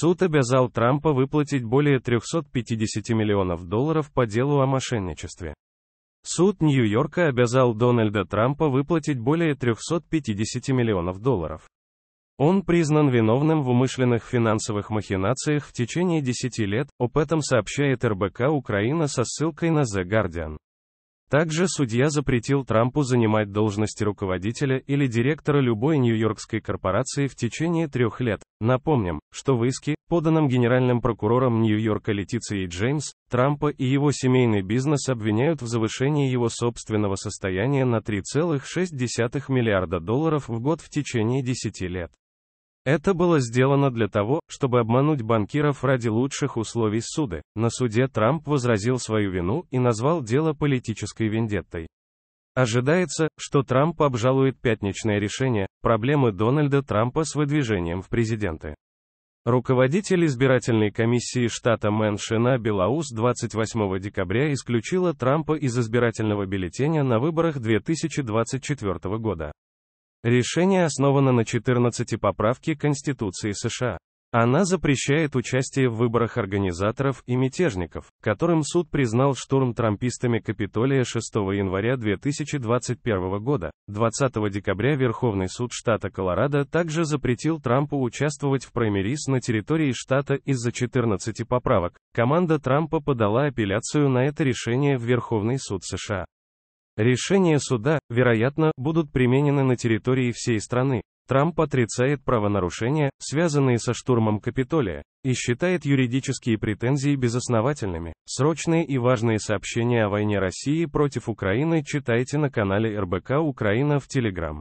Суд обязал Трампа выплатить более 350 миллионов долларов по делу о мошенничестве. Суд Нью-Йорка обязал Дональда Трампа выплатить более 350 миллионов долларов. Он признан виновным в умышленных финансовых махинациях в течение 10 лет, об этом сообщает РБК Украина со ссылкой на The Guardian. Также судья запретил Трампу занимать должности руководителя или директора любой нью-йоркской корпорации в течение трех лет. Напомним, что в иске, поданном генеральным прокурором Нью-Йорка Летицией Джеймс, Трампа и его семейный бизнес обвиняют в завышении его собственного состояния на 3,6 миллиарда долларов в год в течение 10 лет. Это было сделано для того, чтобы обмануть банкиров ради лучших условий суда. На суде Трамп возразил свою вину и назвал дело политической вендеттой. Ожидается, что Трамп обжалует пятничное решение проблемы Дональда Трампа с выдвижением в президенты. Руководитель избирательной комиссии штата Мэн Шина Белаус 28 декабря исключила Трампа из избирательного бюллетеня на выборах 2024 года. Решение основано на 14 поправке Конституции США. Она запрещает участие в выборах организаторов и мятежников, которым суд признал штурм трампистами Капитолия 6 января 2021 года. 20 декабря Верховный суд штата Колорадо также запретил Трампу участвовать в праймерис на территории штата из-за 14 поправок. Команда Трампа подала апелляцию на это решение в Верховный суд США. Решения суда, вероятно, будут применены на территории всей страны. Трамп отрицает правонарушения, связанные со штурмом Капитолия, и считает юридические претензии безосновательными. Срочные и важные сообщения о войне России против Украины читайте на канале РБК Украина в Телеграм.